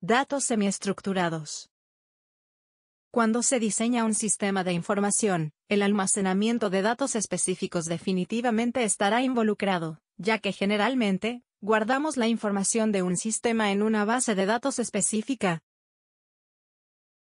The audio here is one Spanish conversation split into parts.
Datos semiestructurados. Cuando se diseña un sistema de información, el almacenamiento de datos específicos definitivamente estará involucrado, ya que generalmente, guardamos la información de un sistema en una base de datos específica.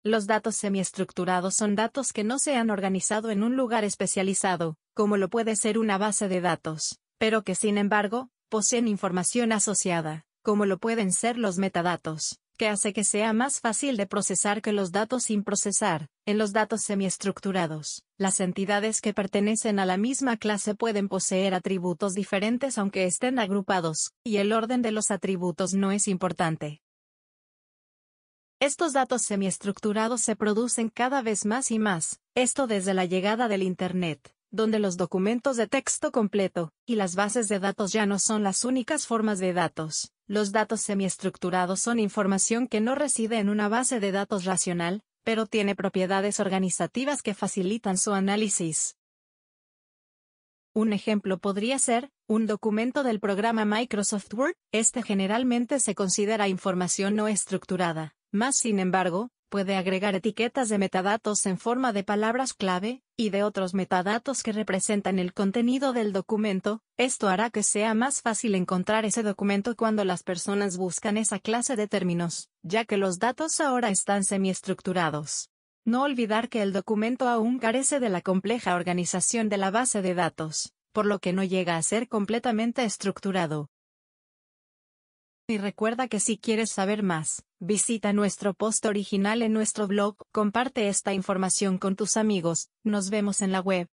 Los datos semiestructurados son datos que no se han organizado en un lugar especializado, como lo puede ser una base de datos, pero que sin embargo, poseen información asociada, como lo pueden ser los metadatos que hace que sea más fácil de procesar que los datos sin procesar. En los datos semiestructurados, las entidades que pertenecen a la misma clase pueden poseer atributos diferentes aunque estén agrupados, y el orden de los atributos no es importante. Estos datos semiestructurados se producen cada vez más y más, esto desde la llegada del Internet, donde los documentos de texto completo y las bases de datos ya no son las únicas formas de datos. Los datos semiestructurados son información que no reside en una base de datos racional, pero tiene propiedades organizativas que facilitan su análisis. Un ejemplo podría ser, un documento del programa Microsoft Word, este generalmente se considera información no estructurada, más sin embargo, Puede agregar etiquetas de metadatos en forma de palabras clave, y de otros metadatos que representan el contenido del documento, esto hará que sea más fácil encontrar ese documento cuando las personas buscan esa clase de términos, ya que los datos ahora están semiestructurados. No olvidar que el documento aún carece de la compleja organización de la base de datos, por lo que no llega a ser completamente estructurado. Y recuerda que si quieres saber más, visita nuestro post original en nuestro blog, comparte esta información con tus amigos, nos vemos en la web.